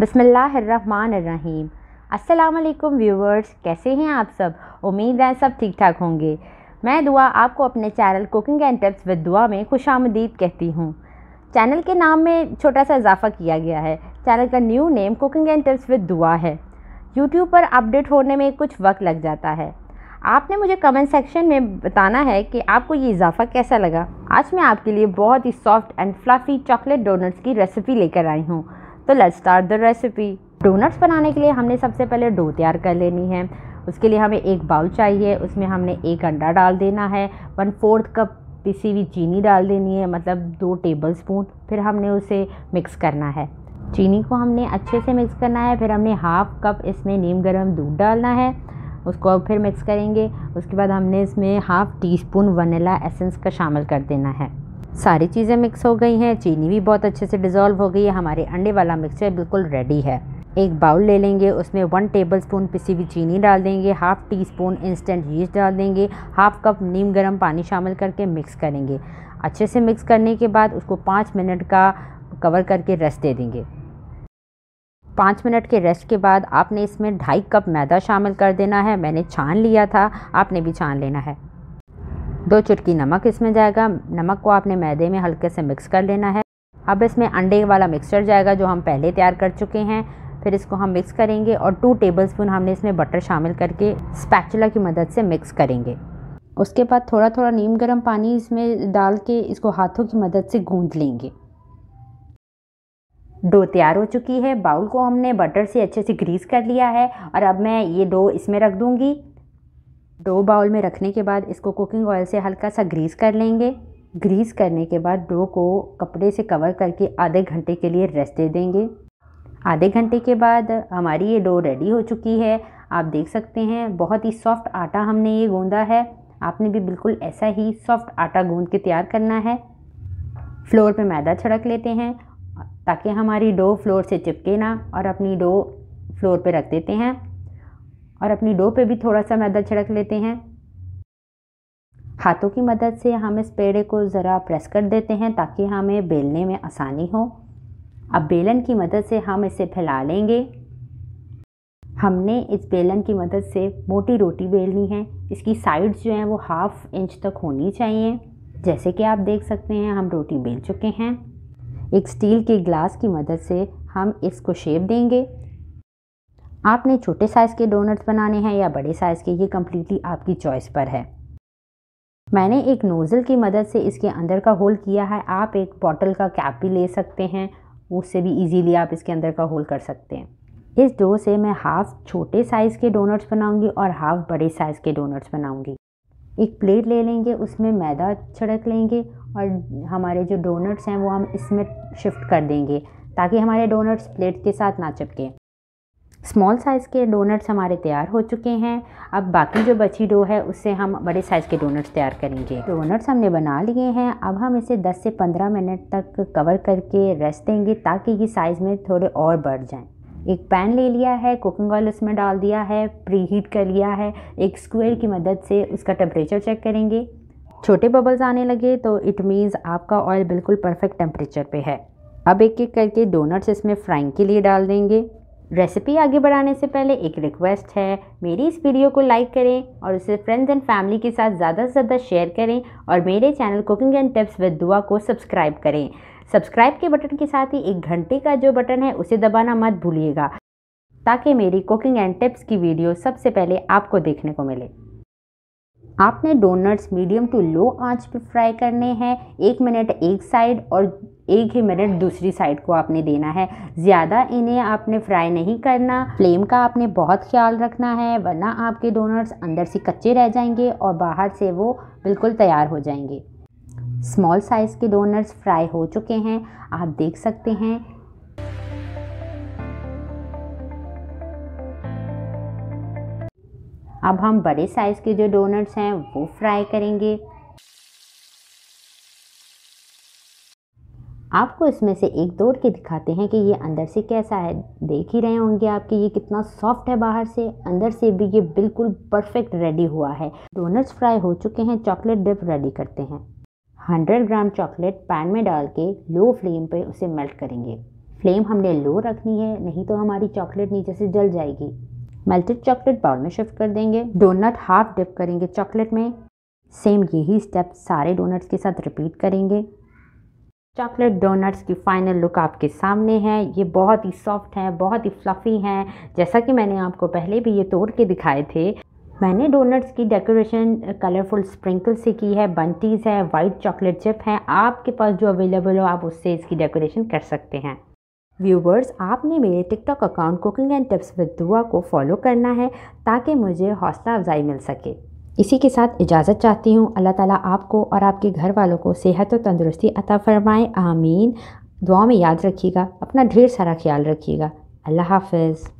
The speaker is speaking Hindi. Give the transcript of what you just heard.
बसमीम असलकम व्यूवर्स कैसे हैं आप सब उम्मीद है सब ठीक ठाक होंगे मैं दुआ आपको अपने channel cooking and tips with Dua में खुश आमदीद कहती हूँ चैनल के नाम में छोटा सा इजाफ़ा किया गया है चैनल का new name cooking and tips with Dua है यूट्यूब पर अपडेट होने में कुछ वक्त लग जाता है आपने मुझे कमेंट सेक्शन में बताना है कि आपको ये इजाफ़ा कैसा लगा आज मैं आपके लिए बहुत ही soft and fluffy chocolate donuts की रेसिपी लेकर आई हूँ तो let start the recipe donuts बनाने के लिए हमने सबसे पहले डो तैयार कर लेनी है उसके लिए हमें एक बाउल चाहिए उसमें हमने एक अंडा डाल देना है वन फोर्थ कप पिसी हुई चीनी डाल देनी है मतलब दो टेबल स्पून फिर हमने उसे मिक्स करना है चीनी को हमने अच्छे से मिक्स करना है फिर हमने हाफ़ कप इसमें नीम गर्म दूध डालना है उसको फिर मिक्स करेंगे उसके बाद हमने इसमें half teaspoon vanilla essence का शामिल कर देना है सारी चीज़ें मिक्स हो गई हैं चीनी भी बहुत अच्छे से डिज़ोल्व हो गई है हमारे अंडे वाला मिक्सचर बिल्कुल रेडी है एक बाउल ले लेंगे उसमें वन टेबल स्पून पिसी हुई चीनी डाल देंगे half teaspoon instant yeast डाल देंगे हाफ़ कप नीम गर्म पानी शामिल करके मिक्स करेंगे अच्छे से मिक्स करने के बाद उसको पाँच मिनट का कवर करके रेस्ट दे देंगे पाँच मिनट के रेस्ट के बाद आपने इसमें ढाई कप मैदा शामिल कर देना है मैंने छान लिया था आपने भी छान लेना है दो चुटकी नमक इसमें जाएगा नमक को आपने मैदे में हल्के से मिक्स कर लेना है अब इसमें अंडे वाला मिक्सचर जाएगा जो हम पहले तैयार कर चुके हैं फिर इसको हम मिक्स करेंगे और टू टेबलस्पून हमने इसमें बटर शामिल करके स्पैचुला की मदद से मिक्स करेंगे उसके बाद थोड़ा थोड़ा नीम गर्म पानी इसमें डाल के इसको हाथों की मदद से गूंद लेंगे डो तैयार हो चुकी है बाउल को हमने बटर से अच्छे से ग्रीस कर लिया है और अब मैं ये डो इसमें रख दूँगी डो बाउल में रखने के बाद इसको कुकिंग ऑयल से हल्का सा ग्रीस कर लेंगे ग्रीस करने के बाद डो को कपड़े से कवर करके आधे घंटे के लिए रेस्ट दे देंगे आधे घंटे के बाद हमारी ये डो रेडी हो चुकी है आप देख सकते हैं बहुत ही सॉफ्ट आटा हमने ये गूंदा है आपने भी बिल्कुल ऐसा ही सॉफ्ट आटा गूंद के तैयार करना है फ्लोर पे मैदा छिड़क लेते हैं ताकि हमारी डो फ्लोर से चिपके ना और अपनी डो फ्लोर पे रख देते हैं और अपनी डो पे भी थोड़ा सा मैदा छिड़क लेते हैं हाथों की मदद से हम इस पेड़े को ज़रा प्रेस कर देते हैं ताकि हमें बेलने में आसानी हो अब बेलन की मदद से हम इसे फैला लेंगे हमने इस बेलन की मदद से मोटी रोटी बेलनी है इसकी साइड्स जो हैं वो हाफ इंच तक होनी चाहिए जैसे कि आप देख सकते हैं हम रोटी बेल चुके हैं एक स्टील के ग्लास की मदद से हम इसको शेप देंगे आपने छोटे साइज़ के डोनट्स बनाने हैं या बड़े साइज़ के ये कम्प्लीटली आपकी चॉइस पर है मैंने एक नोज़ल की मदद से इसके अंदर का होल किया है आप एक बॉटल का कैप भी ले सकते हैं उससे भी इजीली आप इसके अंदर का होल कर सकते हैं इस डो से मैं हाफ़ छोटे साइज़ के डोनट्स बनाऊंगी और हाफ़ बड़े साइज़ के डोनट्स बनाऊंगी एक प्लेट ले लेंगे उसमें मैदा छिड़क लेंगे और हमारे जो डोनट्स हैं वो हम इसमें शिफ्ट कर देंगे ताकि हमारे डोनट्स प्लेट के साथ ना चिपकें स्मॉल साइज़ के डोनट्स हमारे तैयार हो चुके हैं अब बाकी जो बची डो है उससे हम बड़े साइज़ के डोनट्स तैयार करेंगे डोनट्स हमने बना लिए हैं अब हम इसे 10 से 15 मिनट तक कवर करके रेस्ट देंगे ताकि ये साइज़ में थोड़े और बढ़ जाएं एक पैन ले लिया है कुकिंग ऑयल उसमें डाल दिया है प्री हीट कर लिया है एक स्क्वेयर की मदद से उसका टेम्परेचर चेक करेंगे छोटे बबल्स आने लगे तो इट मीन्स आपका ऑयल बिल्कुल परफेक्ट टेम्परेचर पे है अब एक एक करके डोनट्स इसमें फ्राइंग के लिए डाल देंगे रेसिपी आगे बढ़ाने से पहले एक रिक्वेस्ट है मेरी इस वीडियो को लाइक करें और उसे फ्रेंड्स एंड फैमिली के साथ ज़्यादा से ज़्यादा शेयर करें और मेरे channel cooking and tips with Dua को सब्सक्राइब करें सब्सक्राइब के बटन के साथ ही एक घंटे का जो बटन है उसे दबाना मत भूलिएगा ताकि मेरी कुकिंग एंड टिप्स की वीडियो सबसे पहले आपको देखने को मिले आपने डोनट्स मीडियम टू लो आंच पर फ्राई करने हैं एक मिनट एक साइड और एक ही मिनट दूसरी साइड को आपने देना है ज़्यादा इन्हें आपने फ्राई नहीं करना फ्लेम का आपने बहुत ख्याल रखना है वरना आपके डोनट्स अंदर से कच्चे रह जाएंगे और बाहर से वो बिल्कुल तैयार हो जाएंगे स्मॉल साइज़ के डोनट्स फ्राई हो चुके हैं आप देख सकते हैं अब हम बड़े साइज़ के जो डोनट्स हैं वो फ्राई करेंगे आपको इसमें से एक तोड़ के दिखाते हैं कि ये अंदर से कैसा है देख ही रहे होंगे आप कि ये कितना सॉफ्ट है बाहर से अंदर से भी ये बिल्कुल परफेक्ट रेडी हुआ है डोनट्स फ्राई हो चुके हैं चॉकलेट डिप रेडी करते हैं 100 ग्राम चॉकलेट पैन में डाल के लो फ्लेम पे उसे मेल्ट करेंगे फ्लेम हमने लो रखनी है नहीं तो हमारी चॉकलेट नीचे से जल जाएगी मेल्टेड चॉकलेट बाउल में शिफ्ट कर देंगे डोनट हाफ डिप करेंगे चॉकलेट में सेम यही स्टेप सारे डोनट्स के साथ रिपीट करेंगे चॉकलेट डोनट्स की फाइनल लुक आपके सामने है ये बहुत ही सॉफ्ट हैं बहुत ही फ्लफ़ी हैं जैसा कि मैंने आपको पहले भी ये तोड़ के दिखाए थे मैंने डोनट्स की डेकोरेशन कलरफुल स्प्रिंकल से की है बंटीज़ है वाइट चॉकलेट चिप हैं आपके पास जो अवेलेबल हो आप उससे इसकी डेकोरेशन कर सकते हैं व्यूवर्स आपने मेरे TikTok account cooking and tips with Dua को फॉलो करना है ताकि मुझे हौसला अफजाई मिल सके इसी के साथ इजाज़त चाहती हूँ अल्लाह ताला आपको और आपके घर वालों को सेहत और तंदुरुस्ती अता फ़रमाए आमीन दुआ में याद रखिएगा अपना ढेर सारा ख्याल रखिएगा अल्लाह हाफिज़